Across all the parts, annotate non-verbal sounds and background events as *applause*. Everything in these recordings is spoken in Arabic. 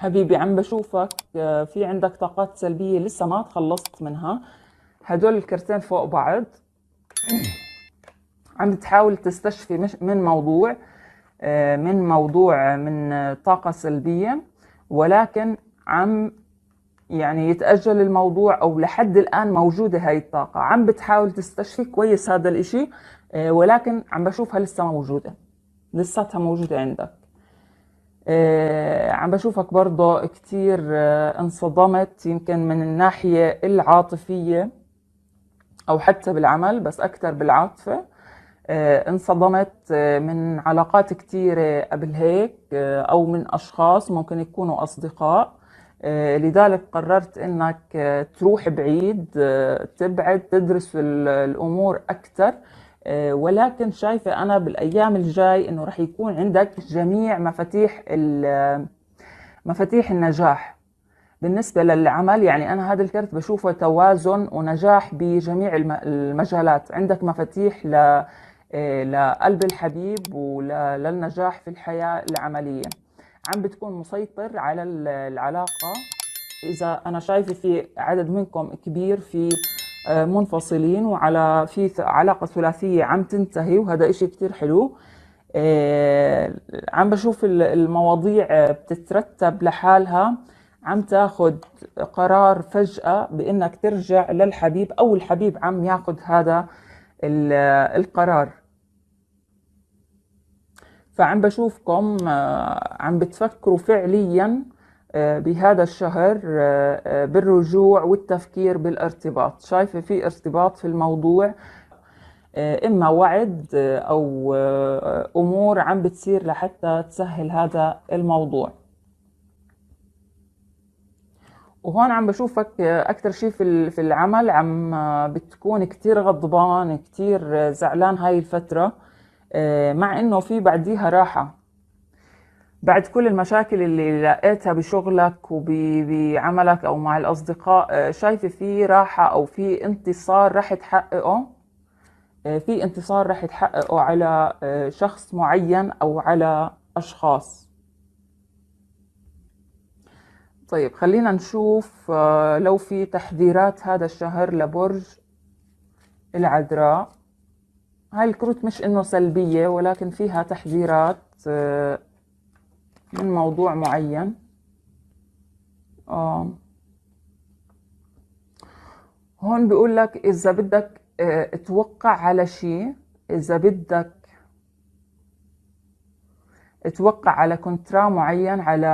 حبيبي عم بشوفك آه، في عندك طاقات سلبية لسه ما تخلصت منها هدول الكرتين فوق بعض *clears throat* عم تحاول تستشفي من موضوع آه، من موضوع من طاقة سلبية ولكن عم يعني يتأجل الموضوع أو لحد الآن موجودة هاي الطاقة عم بتحاول تستشفي كويس هذا الإشي آه، ولكن عم بشوفها لسه موجودة لساتها موجودة عندك آه، عم بشوفك برضه كتير آه، انصدمت يمكن من الناحية العاطفية أو حتى بالعمل بس أكثر بالعاطفة آه، انصدمت من علاقات كتيرة قبل هيك أو من أشخاص ممكن يكونوا أصدقاء لذلك قررت انك تروح بعيد تبعد تدرس الامور اكثر آه، ولكن شايفة أنا بالأيام الجاي أنه رح يكون عندك جميع مفاتيح آه، مفاتيح النجاح بالنسبة للعمل يعني أنا هذا الكرت بشوفه توازن ونجاح بجميع المجالات عندك مفاتيح ل آه، لقلب الحبيب وللنجاح في الحياة العملية عم بتكون مسيطر على العلاقة إذا أنا شايفة في عدد منكم كبير في منفصلين وعلى في علاقه ثلاثيه عم تنتهي وهذا إشي كثير حلو آه، عم بشوف المواضيع بتترتب لحالها عم تاخذ قرار فجأة بإنك ترجع للحبيب أو الحبيب عم ياخذ هذا القرار فعم بشوفكم آه، عم بتفكروا فعلياً آه، بهذا الشهر آه، آه، بالرجوع والتفكير بالارتباط شايفة في ارتباط في الموضوع إما وعد أو أمور عم بتصير لحتى تسهل هذا الموضوع وهون عم بشوفك أكثر شيء في العمل عم بتكون كتير غضبان كتير زعلان هاي الفترة مع إنه في بعديها راحة بعد كل المشاكل اللي لقيتها بشغلك وبعملك او مع الاصدقاء آه، شايفه في راحه او في انتصار رح تحققه آه، في انتصار رح تحققه على آه، شخص معين او على اشخاص طيب خلينا نشوف لو في تحذيرات هذا الشهر لبرج العذراء هاي الكروت مش انه سلبيه ولكن فيها تحذيرات من موضوع معين آه. هون بيقول لك إذا بدك اه توقع على شيء إذا بدك توقع على كونترا معين على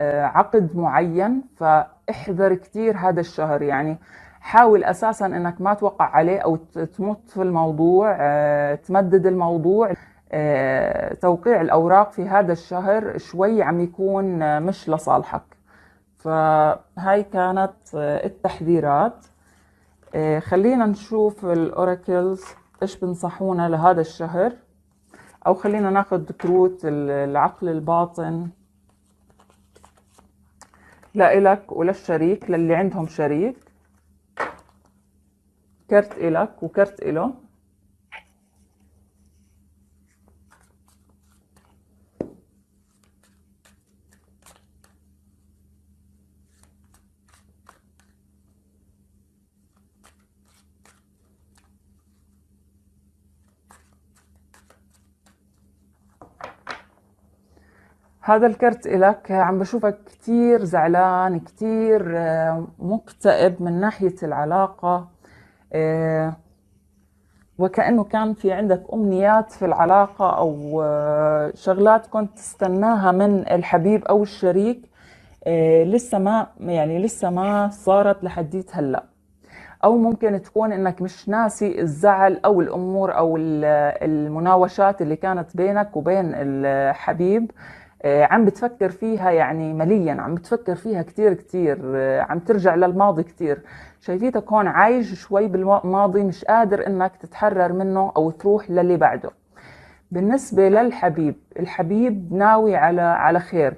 اه عقد معين فاحذر كثير هذا الشهر يعني حاول اساسا انك ما توقع عليه او تمط في الموضوع اه تمدد الموضوع آه، توقيع الأوراق في هذا الشهر شوي عم يكون آه، مش لصالحك فهاي كانت آه، التحذيرات خلينا نشوف الأوراكلز إيش بنصحونا لهذا الشهر أو خلينا ناخد كروت العقل الباطن لا إلك ولا الشريك للي عندهم شريك كرت إلك وكرت إله هذا الكرت إلك عم بشوفك كتير زعلان كتير آه، مكتئب من ناحية العلاقة آه، وكأنه كان في عندك أمنيات في العلاقة أو آه، شغلات كنت تستناها من الحبيب أو الشريك لسه ما يعني لسه ما صارت لحديت هلا أو ممكن تكون إنك مش ناسي الزعل أو الأمور أو المناوشات اللي كانت بينك وبين الحبيب آه، عم بتفكر فيها يعني مليا عم بتفكر فيها كتير كتير آه، عم ترجع للماضي كتير شايفيتك هون عايش شوي بالماضي مش قادر انك تتحرر منه او تروح للي بعده بالنسبة للحبيب الحبيب ناوي على على خير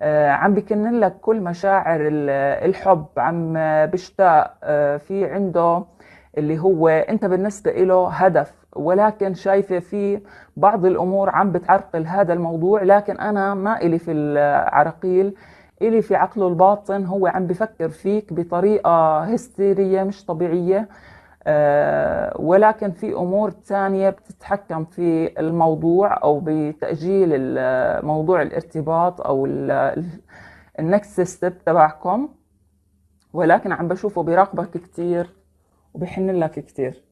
آه، عم بكن لك كل مشاعر الحب عم بيشتاق في عنده اللي هو انت بالنسبه له هدف ولكن شايفه في بعض الامور عم بتعرقل هذا الموضوع لكن انا ما الي في العراقيل الي في عقله الباطن هو عم بفكر فيك بطريقه هستيريه مش طبيعيه آه، ولكن في امور ثانيه بتتحكم في الموضوع او بتاجيل موضوع الارتباط او النكست ستيب تبعكم ولكن عم بشوفه بيراقبك كثير وبيحن لك كتير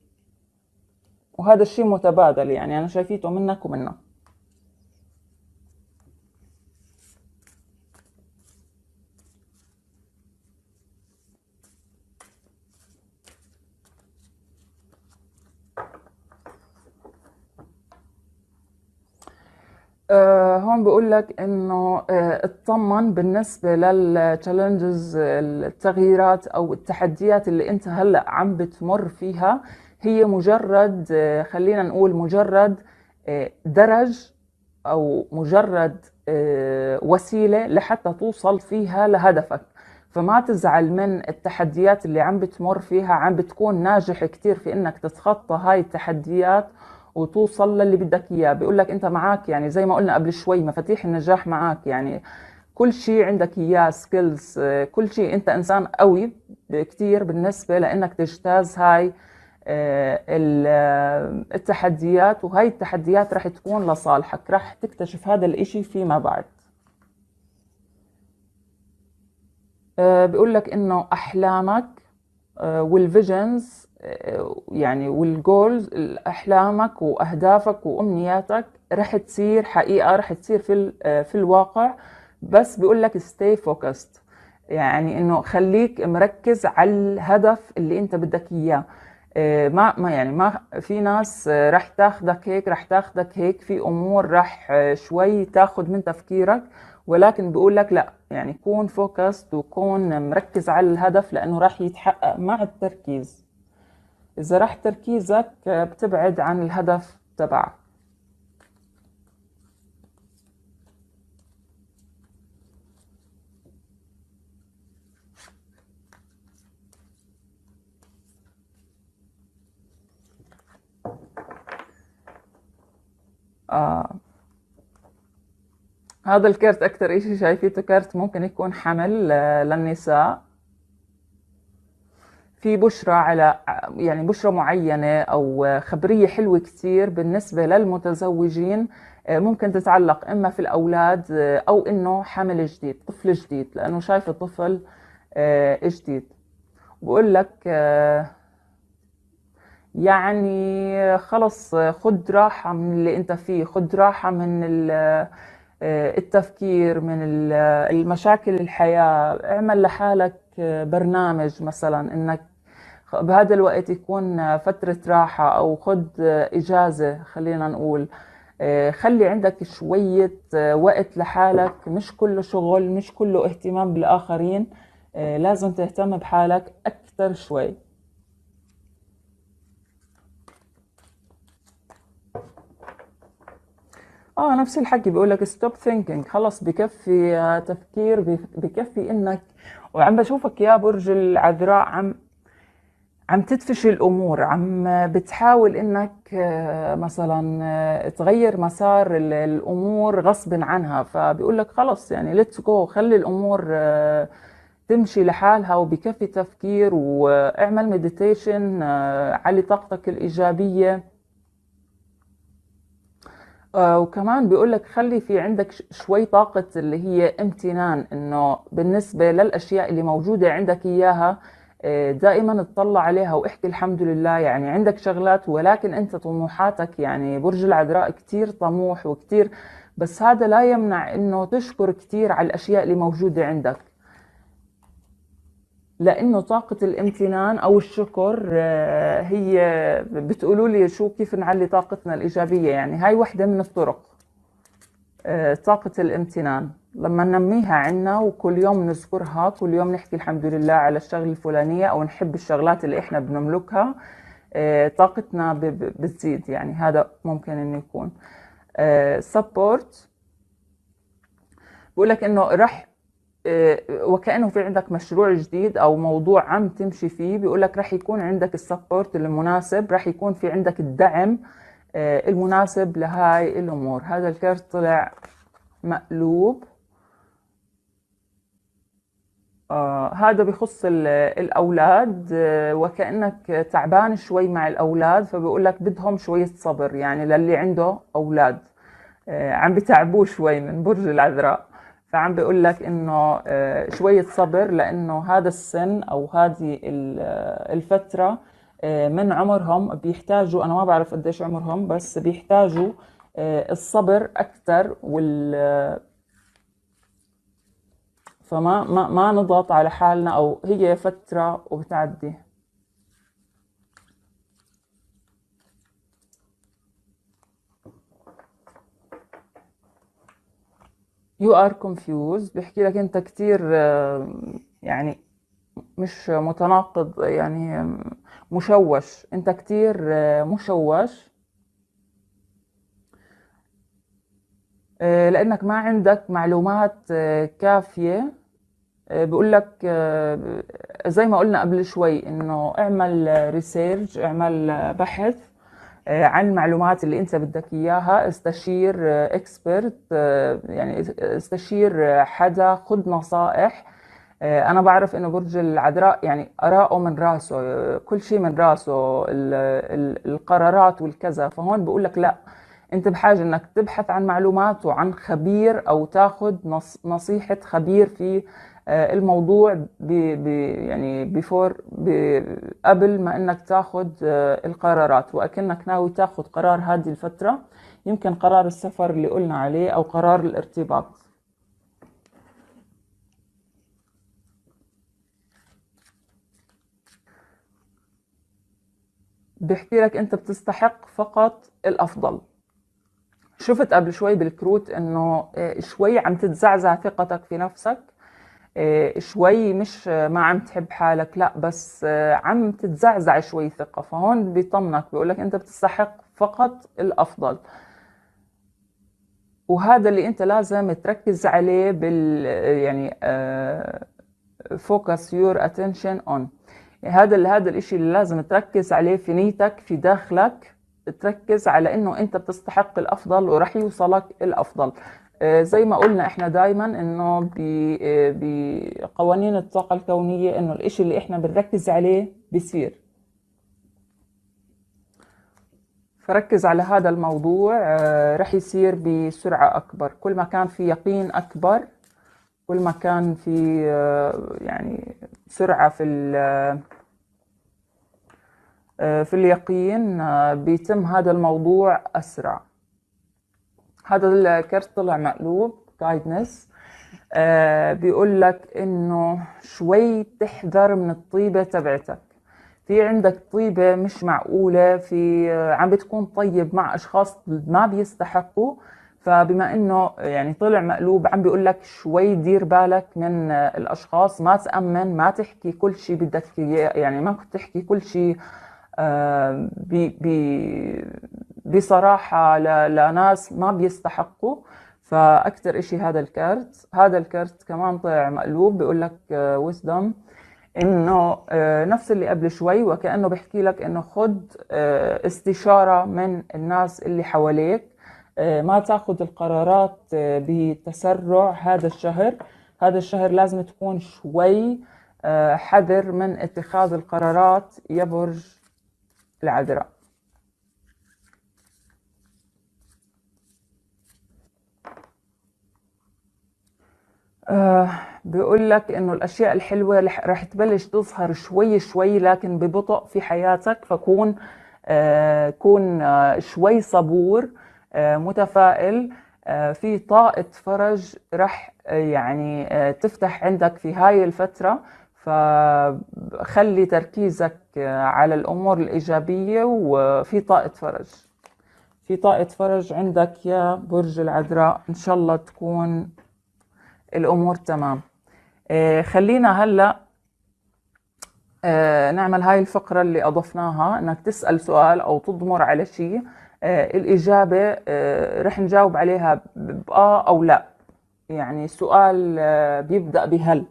وهذا الشيء متبادل يعني أنا شايفيته منك ومنه آه، هون بقول لك انه آه، اطمن بالنسبه للتشالنجز التغييرات او التحديات اللي انت هلا عم بتمر فيها هي مجرد آه، خلينا نقول مجرد درج او مجرد وسيله لحتى توصل فيها لهدفك فما تزعل من التحديات اللي عم بتمر فيها عم بتكون ناجح كتير في انك تتخطى هاي التحديات وتوصل للي بدك اياه بيقول لك انت معك يعني زي ما قلنا قبل شوي مفاتيح النجاح معك يعني كل شيء عندك اياه سكيلز آه، كل شيء انت انسان قوي كثير بالنسبه لانك تجتاز هاي آه، آه، التحديات وهي التحديات رح تكون لصالحك رح تكتشف هذا الاشي فيما بعد بيقول لك انه احلامك والفيجنز آه، آه، يعني والجولز احلامك واهدافك وامنياتك رح تصير حقيقه رح تصير في آه، في الواقع بس بيقول لك ستي فوكست يعني انه خليك مركز على الهدف اللي انت بدك اياه ما ما يعني ما في ناس رح تاخذك هيك رح تاخذك هيك في امور رح شوي تاخذ من تفكيرك ولكن بيقول لك لا يعني كون فوكست وكون مركز على الهدف لانه راح يتحقق مع التركيز اذا راح تركيزك آه، بتبعد عن الهدف تبعك آه هذا الكرت أكثر شيء شايفيته كرت ممكن يكون حمل آه، للنساء في بشرة على يعني بشرة معينة أو آه، خبرية حلوة كثير بالنسبة للمتزوجين آه، ممكن تتعلق إما في الأولاد أو إنه حمل جديد طفل جديد لأنه شايف الطفل جديد بقول لك يعني خلص خد راحة من اللي أنت فيه خد راحة من آه، التفكير من المشاكل الحياة اعمل لحالك آه، برنامج مثلا انك بهذا الوقت يكون فترة راحة او خد اجازة خلينا نقول آه، خلي عندك شوية وقت لحالك مش كله شغل مش كله اهتمام بالاخرين لازم تهتم بحالك اكثر شوي اه نفس الحكي بيقول لك ستوب ثينكينج خلص بكفي آه، تفكير بكفي انك وعم بشوفك يا برج العذراء عم عم تدفش الامور عم بتحاول انك آه، مثلا آه، تغير مسار الامور غصب عنها فبيقول لك خلص يعني ليتس جو خلي الامور تمشي لحالها وبكفي تفكير واعمل مديتيشن علي طاقتك الايجابيه آه، وكمان بيقول لك خلي في عندك شوي طاقة اللي هي امتنان انه بالنسبة للاشياء اللي موجودة عندك اياها آه، دائما اطلع عليها واحكي الحمد لله يعني عندك شغلات ولكن انت طموحاتك يعني برج العذراء كتير طموح وكتير بس هذا لا يمنع انه تشكر كتير على الاشياء اللي موجودة عندك لانه طاقه الامتنان او الشكر آه، هي بتقولوا لي شو كيف نعلي طاقتنا الايجابيه يعني هاي وحده من الطرق آه، طاقه الامتنان لما ننميها عنا وكل يوم نذكرها كل يوم نحكي الحمد لله على الشغله الفلانيه او نحب الشغلات اللي احنا بنملكها آه، طاقتنا بتزيد يعني هذا ممكن انه يكون سبورت بقول لك انه رح آه، وكانه في عندك مشروع جديد او موضوع عم تمشي فيه بيقول لك رح يكون عندك السبورت المناسب رح يكون في عندك الدعم آه، المناسب لهاي الامور هذا الكرت طلع مقلوب آه، هذا بخص الأولاد وكأنك تعبان شوي مع الأولاد فبقول لك بدهم شوية صبر يعني للي عنده أولاد عم بتعبوه شوي من برج العذراء فعم بقول لك انه آه، شويه صبر لانه هذا السن او هذه آه، الفتره آه، من عمرهم بيحتاجوا انا ما بعرف قديش عمرهم بس بيحتاجوا الصبر اكثر وال فما ما ما نضغط على حالنا او هي فتره وبتعدي يو ار كونفيوز بيحكي لك انت كتير آه، يعني مش متناقض يعني مشوش انت كتير آه، مشوش آه، لانك ما عندك معلومات كافيه بقول لك زي ما قلنا قبل شوي انه اعمل ريسيرش اعمل بحث آه، عن المعلومات اللي انت بدك اياها استشير اكسبرت آه، آه، يعني استشير حدا خذ نصائح انا بعرف انه برج العذراء يعني اراءه من راسه كل شيء من راسه القرارات والكذا فهون بقول لك لا انت بحاجه انك تبحث عن معلومات وعن خبير او تاخذ نصيحه خبير في آه، الموضوع بي بي يعني بيفور بي قبل ما انك تاخذ آه، القرارات واكنك ناوي تاخذ قرار هذه الفتره يمكن قرار السفر اللي قلنا عليه او قرار الارتباط بيحكي لك انت بتستحق فقط الافضل شفت قبل شوي بالكروت انه آه، شوي عم تتزعزع ثقتك في نفسك آه، شوي مش ما عم تحب حالك لا بس آه، عم تتزعزع شوي ثقة فهون بيطمنك بيقولك أنت بتستحق فقط الأفضل وهذا اللي أنت لازم تركز عليه بال يعني فوكس يور اتنشن اون هذا هذا الشيء اللي لازم تركز عليه في نيتك في داخلك تركز على انه انت بتستحق الافضل ورح يوصلك الافضل آه، زي ما قلنا احنا دايما انه بقوانين آه، الطاقة الكونية انه الاشي اللي احنا بنركز عليه بصير فركز على هذا الموضوع آه، رح يصير بسرعة أكبر كل ما كان في يقين أكبر كل ما كان في يعني سرعة في في اليقين بيتم هذا الموضوع أسرع هذا الكرت طلع مقلوب جايدنس آه بيقول لك انه شوي تحذر من الطيبه تبعتك في عندك طيبه مش معقوله في آه، عم بتكون طيب مع اشخاص ما بيستحقوا فبما انه يعني طلع مقلوب عم بيقول لك شوي دير بالك من آه، الاشخاص ما تامن ما تحكي كل شيء بدك يعني ما تحكي كل شيء آه بي بي بصراحة لناس ما بيستحقوا فأكثر إشي هذا الكارت هذا الكارت كمان طلع مقلوب بيقول لك وزدم آه، إنه آه، نفس اللي قبل شوي وكأنه بحكي لك إنه خد آه، استشارة من الناس اللي حواليك ما تاخذ القرارات بتسرع هذا الشهر هذا الشهر لازم تكون شوي حذر من اتخاذ القرارات يا برج العذراء آه، بيقول لك انه الاشياء الحلوه رح تبلش تظهر شوي شوي لكن ببطء في حياتك فكون آه كون آه شوي صبور آه متفائل آه في طاقه فرج رح آه، يعني آه تفتح عندك في هاي الفتره فخلي تركيزك آه، على الامور الايجابيه وفي طاقه فرج في طاقه فرج عندك يا برج العذراء ان شاء الله تكون الامور تمام آه، خلينا هلا آه، نعمل هاي الفقرة اللي أضفناها إنك تسأل سؤال أو تضمر على شيء آه، الإجابة رح نجاوب عليها بآه أو لا يعني سؤال بيبدأ بهل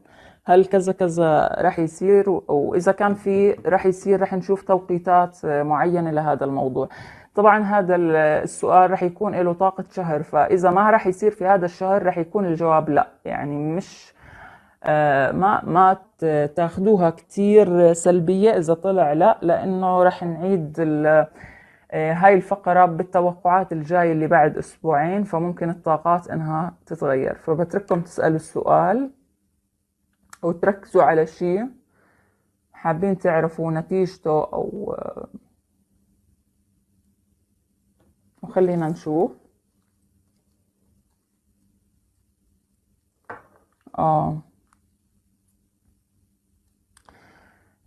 هل كذا كذا رح يصير وإذا كان في رح يصير رح نشوف توقيتات معينة لهذا الموضوع طبعا هذا السؤال رح يكون له طاقة شهر فإذا ما رح يصير في هذا الشهر رح يكون الجواب لا يعني مش آه، ما ما تاخدوها كتير سلبية إذا طلع لا لأنه رح نعيد آه، هاي الفقرة بالتوقعات الجاية اللي بعد أسبوعين فممكن الطاقات إنها تتغير فبترككم تسألوا السؤال وتركزوا على شيء حابين تعرفوا نتيجته أو آه، وخلينا نشوف اه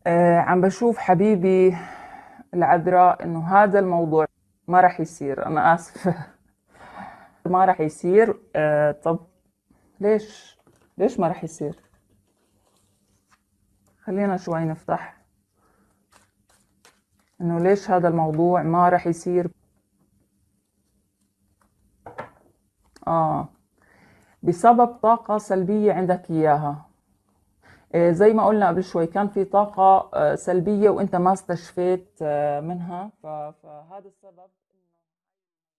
آه عم بشوف حبيبي العذراء انه هذا الموضوع ما راح يصير انا اسفه *laughs* ما راح يصير آه طب ليش ليش ما راح يصير خلينا شوي نفتح انه ليش هذا الموضوع ما راح يصير اه بسبب طاقة سلبية عندك إياها آه، زي ما قلنا قبل شوي كان في طاقة آه، سلبية وأنت ما استشفيت آه، منها فهذا السبب